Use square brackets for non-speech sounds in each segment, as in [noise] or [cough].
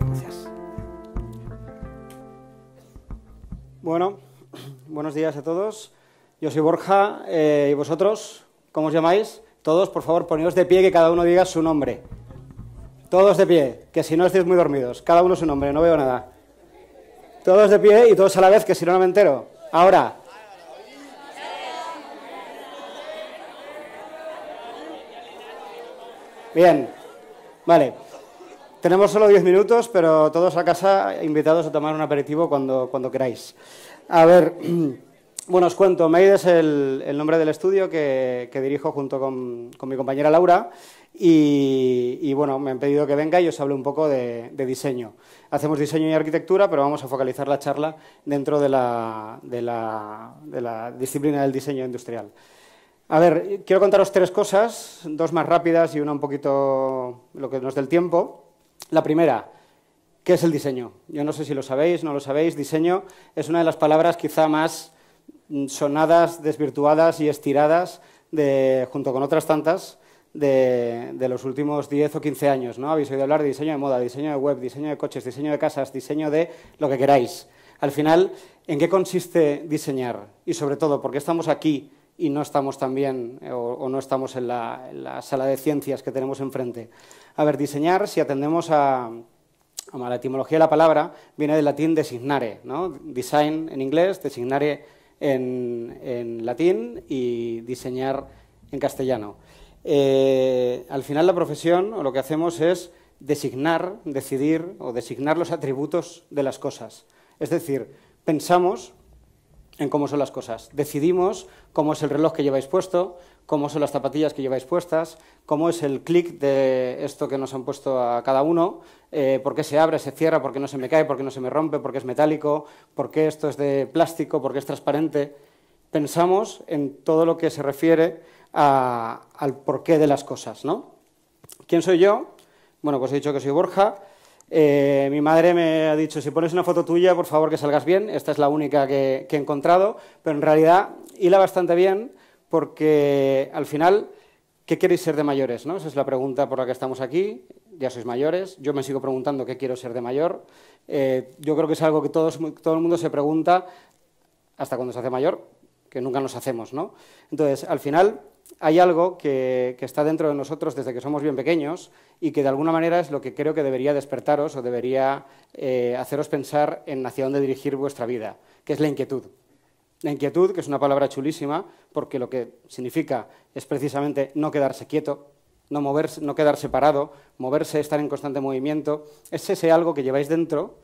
Gracias. Bueno, buenos días a todos. Yo soy Borja eh, y vosotros, ¿cómo os llamáis? Todos, por favor, poneos de pie que cada uno diga su nombre. Todos de pie, que si no estéis muy dormidos. Cada uno su nombre, no veo nada. Todos de pie y todos a la vez, que si no, no me entero. Ahora. Bien. Vale. Tenemos solo 10 minutos, pero todos a casa invitados a tomar un aperitivo cuando, cuando queráis. A ver, [clears throat] bueno, os cuento, Meide es el, nombre del estudio que, dirijo junto con, mi compañera Laura y, bueno, me han pedido que venga y os hable un poco de, diseño. Hacemos diseño y arquitectura, pero vamos a focalizar la charla dentro de la, de la disciplina del diseño industrial. A ver, quiero contaros tres cosas, dos más rápidas y una un poquito lo que nos dé el tiempo. La primera, ¿qué es el diseño? Yo no sé si lo sabéis, no lo sabéis. Diseño es una de las palabras quizá más sonadas, desvirtuadas y estiradas, de, junto con otras tantas, de, los últimos 10 o 15 años. ¿no? Habéis oído hablar de diseño de moda, diseño de web, diseño de coches, diseño de casas, diseño de lo que queráis. Al final, ¿en qué consiste diseñar? Y sobre todo, ¿por qué estamos aquí y no estamos también eh, o, no estamos en la, sala de ciencias que tenemos enfrente. A ver, diseñar, si atendemos a, la etimología de la palabra, viene del latín designare, ¿no? design en inglés, designare en, latín y diseñar en castellano. Eh, al final la profesión o lo que hacemos es designar, decidir o designar los atributos de las cosas. Es decir, pensamos en cómo son las cosas. Decidimos cómo es el reloj que lleváis puesto, cómo son las zapatillas que lleváis puestas, cómo es el clic de esto que nos han puesto a cada uno, eh, por qué se abre, se cierra, por qué no se me cae, por qué no se me rompe, por qué es metálico, por qué esto es de plástico, por qué es transparente. Pensamos en todo lo que se refiere al porqué de las cosas. ¿no? ¿Quién soy yo? Bueno, pues he dicho que soy Borja. Eh, mi madre me ha dicho, si pones una foto tuya, por favor que salgas bien. Esta es la única que, he encontrado, pero en realidad hila bastante bien porque al final, ¿qué queréis ser de mayores? ¿no? Esa es la pregunta por la que estamos aquí. Ya sois mayores. Yo me sigo preguntando qué quiero ser de mayor. Eh, yo creo que es algo que todos, todo el mundo se pregunta hasta cuando se hace mayor, que nunca nos hacemos. ¿no? Entonces, al final, hay algo que, está dentro de nosotros desde que somos bien pequeños y que de alguna manera es lo que creo que debería despertaros o debería eh, haceros pensar en hacia dónde dirigir vuestra vida, que es la inquietud. La inquietud, que es una palabra chulísima, porque lo que significa es precisamente no quedarse quieto, no, moverse, no quedarse parado, moverse, estar en constante movimiento. Es ese algo que lleváis dentro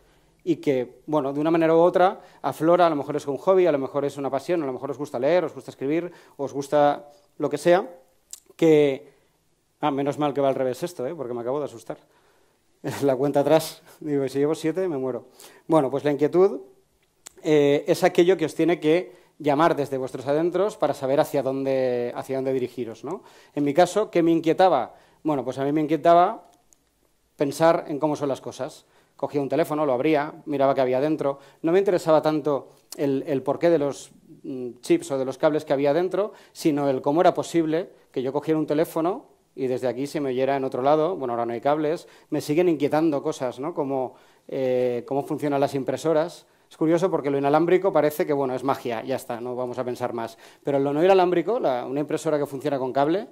y que, bueno, de una manera u otra aflora, a lo mejor es un hobby, a lo mejor es una pasión, a lo mejor os gusta leer, os gusta escribir, os gusta lo que sea, que... Ah, menos mal que va al revés esto, ¿eh? porque me acabo de asustar. [laughs] La cuenta atrás, digo, si llevo siete me muero. Bueno, pues la inquietud eh, es aquello que os tiene que llamar desde vuestros adentros para saber hacia dónde, hacia dónde dirigiros. ¿no? En mi caso, ¿qué me inquietaba? Bueno, pues a mí me inquietaba pensar en cómo son las cosas cogía un teléfono, lo abría, miraba qué había dentro. No me interesaba tanto el, porqué de los mm, chips o de los cables que había dentro, sino el cómo era posible que yo cogiera un teléfono y desde aquí se me oyera en otro lado, bueno, ahora no hay cables, me siguen inquietando cosas, ¿no? Como eh, cómo funcionan las impresoras. Es curioso porque lo inalámbrico parece que, bueno, es magia, ya está, no vamos a pensar más. Pero lo no inalámbrico, una impresora que funciona con cable,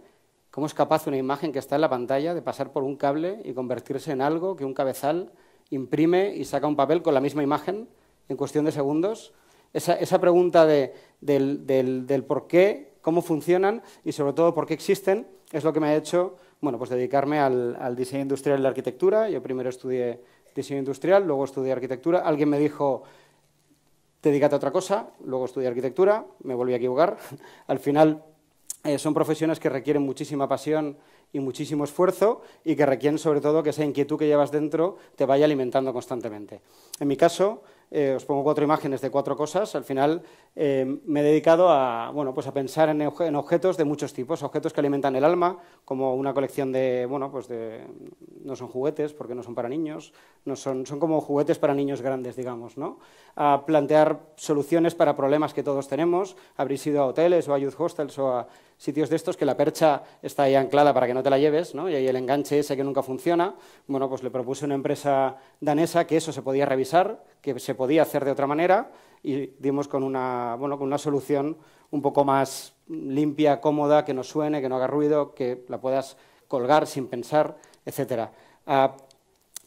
¿cómo es capaz una imagen que está en la pantalla de pasar por un cable y convertirse en algo que un cabezal imprime y saca un papel con la misma imagen en cuestión de segundos. Esa, pregunta del, por qué, cómo funcionan y sobre todo por qué existen es lo que me ha hecho bueno, pues dedicarme al, al diseño industrial y la arquitectura. Yo primero estudié diseño industrial, luego estudié arquitectura. Alguien me dijo, dedícate a otra cosa, luego estudié arquitectura, me volví a equivocar. [laughs] Al final eh, son profesiones que requieren muchísima pasión y muchísimo esfuerzo y que requieren sobre todo que esa inquietud que llevas dentro te vaya alimentando constantemente. En mi caso, eh, os pongo cuatro imágenes de cuatro cosas. Al final eh, me he dedicado a, bueno, pues a pensar en, objetos de muchos tipos, objetos que alimentan el alma, como una colección de, bueno, pues de, no son juguetes porque no son para niños, no son, son como juguetes para niños grandes, digamos, ¿no? A plantear soluciones para problemas que todos tenemos, habréis ido a hoteles o a youth hostels o a sitios de estos que la percha está ahí anclada para que no te la lleves, ¿no? y ahí el enganche ese que nunca funciona, bueno, pues le propuse a una empresa danesa que eso se podía revisar, que se podía hacer de otra manera y dimos con una, bueno, con una solución un poco más limpia, cómoda, que no suene, que no haga ruido, que la puedas colgar sin pensar, etc. A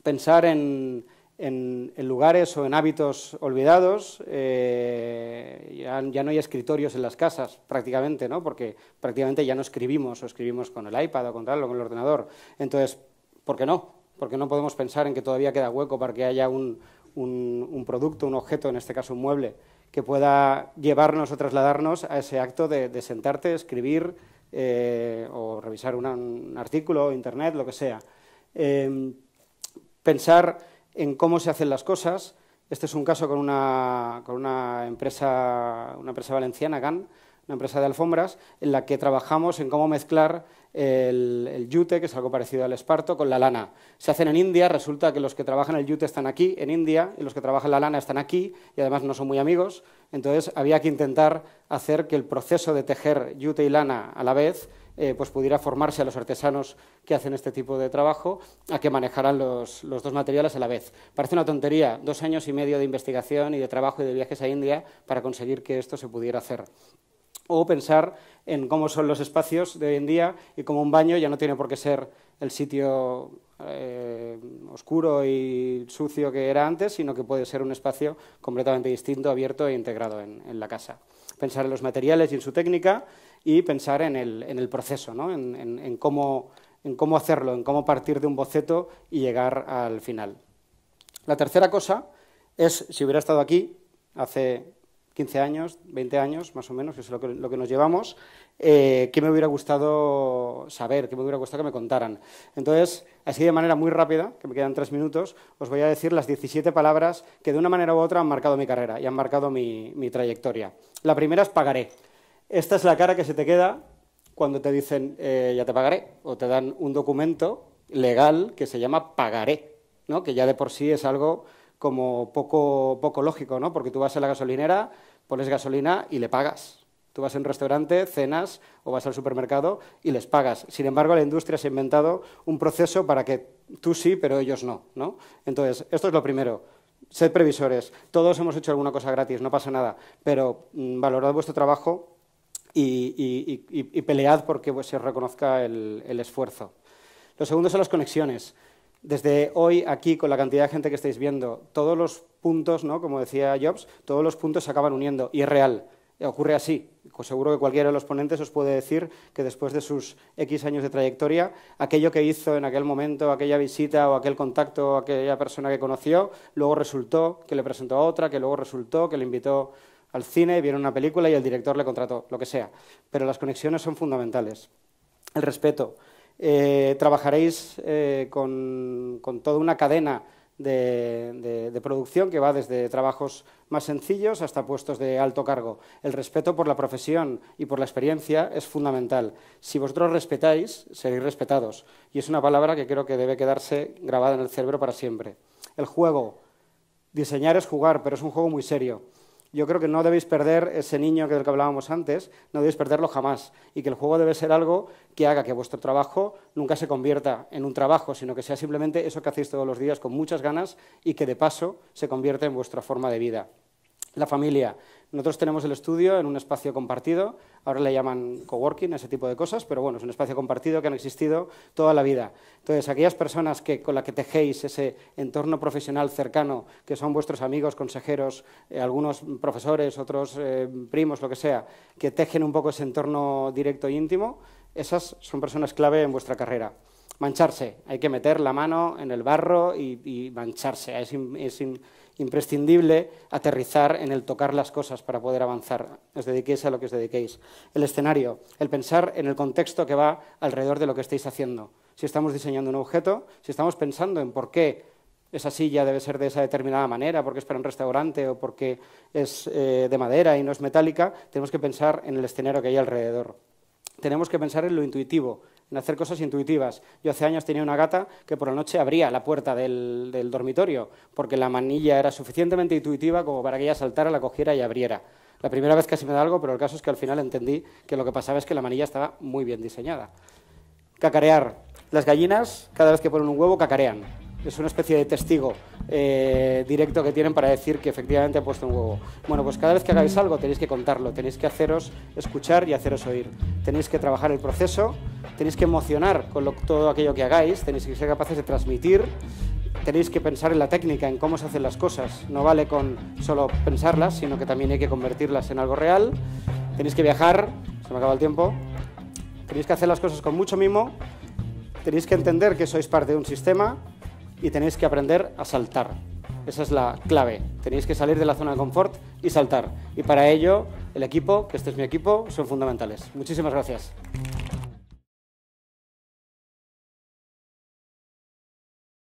pensar en, lugares o en hábitos olvidados, eh, ya, no hay escritorios en las casas prácticamente, ¿no? porque prácticamente ya no escribimos o escribimos con el iPad o con o con el ordenador. Entonces, ¿por qué no? Porque no podemos pensar en que todavía queda hueco para que haya un, un, producto, un objeto, en este caso un mueble, que pueda llevarnos o trasladarnos a ese acto de, sentarte, escribir eh, o revisar un artículo, internet, lo que sea. Em, pensar en cómo se hacen las cosas. Este es un caso con una, con una empresa, una empresa valenciana, GAN, una empresa de alfombras, en la que trabajamos en cómo mezclar el, yute, que es algo parecido al esparto, con la lana. Se hacen en India, resulta que los que trabajan el yute están aquí, en India, y los que trabajan la lana están aquí, y además no son muy amigos. Entonces había que intentar hacer que el proceso de tejer yute y lana a la vez eh, pues pudiera formarse a los artesanos que hacen este tipo de trabajo a que manejaran los, dos materiales a la vez. Parece una tontería, dos años y medio de investigación y de trabajo y de viajes a India para conseguir que esto se pudiera hacer o pensar en cómo son los espacios de hoy en día y cómo un baño ya no tiene por qué ser el sitio eh, oscuro y sucio que era antes, sino que puede ser un espacio completamente distinto, abierto e integrado en, la casa. Pensar en los materiales y en su técnica y pensar en el, proceso, ¿no? en cómo hacerlo, en cómo partir de un boceto y llegar al final. La tercera cosa es, si hubiera estado aquí hace 15 años, 20 años más o menos, que es lo que, nos llevamos, eh, qué me hubiera gustado saber, qué me hubiera gustado que me contaran. Entonces, así de manera muy rápida, que me quedan tres minutos, os voy a decir las 17 palabras que de una manera u otra han marcado mi carrera y han marcado mi, trayectoria. La primera es pagaré. Esta es la cara que se te queda cuando te dicen eh, ya te pagaré o te dan un documento legal que se llama pagaré, ¿no? que ya de por sí es algo como poco, poco lógico, ¿no? Porque tú vas a la gasolinera, pones gasolina y le pagas. Tú vas a un restaurante, cenas o vas al supermercado y les pagas. Sin embargo, la industria se ha inventado un proceso para que tú sí, pero ellos no, ¿no? Entonces, esto es lo primero. Sed previsores. Todos hemos hecho alguna cosa gratis, no pasa nada, pero mm, valorad vuestro trabajo y, pelead porque se reconozca el, el esfuerzo. Lo segundo son las conexiones desde hoy aquí, con la cantidad de gente que estáis viendo, todos los puntos, ¿no? como decía Jobs, todos los puntos se acaban uniendo y es real. Ocurre así. Pues seguro que cualquiera de los ponentes os puede decir que después de sus X años de trayectoria, aquello que hizo en aquel momento, aquella visita o aquel contacto, aquella persona que conoció, luego resultó que le presentó a otra, que luego resultó que le invitó al cine, vieron una película y el director le contrató, lo que sea. Pero las conexiones son fundamentales. El respeto, eh, trabajaréis eh, con, toda una cadena de, de, producción que va desde trabajos más sencillos hasta puestos de alto cargo. El respeto por la profesión y por la experiencia es fundamental. Si vosotros respetáis, seréis respetados. Y es una palabra que creo que debe quedarse grabada en el cerebro para siempre. El juego. Diseñar es jugar, pero es un juego muy serio. Yo creo que no debéis perder ese niño del que hablábamos antes, no debéis perderlo jamás. Y que el juego debe ser algo que haga que vuestro trabajo nunca se convierta en un trabajo, sino que sea simplemente eso que hacéis todos los días con muchas ganas y que de paso se convierta en vuestra forma de vida. La familia. Nosotros tenemos el estudio en un espacio compartido, ahora le llaman coworking, ese tipo de cosas, pero bueno, es un espacio compartido que ha existido toda la vida. Entonces, aquellas personas que, con las que tejéis ese entorno profesional cercano, que son vuestros amigos, consejeros, eh, algunos profesores, otros eh, primos, lo que sea, que tejen un poco ese entorno directo e íntimo, esas son personas clave en vuestra carrera mancharse. Hay que meter la mano en el barro y, mancharse. Es, imprescindible aterrizar en el tocar las cosas para poder avanzar. Os dediquéis a lo que os dediquéis. El escenario, el pensar en el contexto que va alrededor de lo que estáis haciendo. Si estamos diseñando un objeto, si estamos pensando en por qué esa silla debe ser de esa determinada manera, porque es para un restaurante o porque es eh, de madera y no es metálica, tenemos que pensar en el escenario que hay alrededor. Tenemos que pensar en lo intuitivo, en hacer cosas intuitivas. Yo hace años tenía una gata que por la noche abría la puerta del, dormitorio, porque la manilla era suficientemente intuitiva como para que ella saltara, la cogiera y abriera. La primera vez casi me da algo, pero el caso es que al final entendí que lo que pasaba es que la manilla estaba muy bien diseñada. Cacarear. Las gallinas, cada vez que ponen un huevo, cacarean es una especie de testigo eh, directo que tienen para decir que efectivamente han puesto un huevo. Bueno, pues cada vez que hagáis algo tenéis que contarlo, tenéis que haceros escuchar y haceros oír, tenéis que trabajar el proceso, tenéis que emocionar con todo aquello que hagáis, tenéis que ser capaces de transmitir, tenéis que pensar en la técnica, en cómo se hacen las cosas. No vale con solo pensarlas, sino que también hay que convertirlas en algo real. Tenéis que viajar, se me acaba el tiempo. Tenéis que hacer las cosas con mucho mimo. Tenéis que entender que sois parte de un sistema y tenéis que aprender a saltar. Esa es la clave. Tenéis que salir de la zona de confort y saltar. Y para ello, el equipo, que este es mi equipo, son fundamentales. Muchísimas gracias.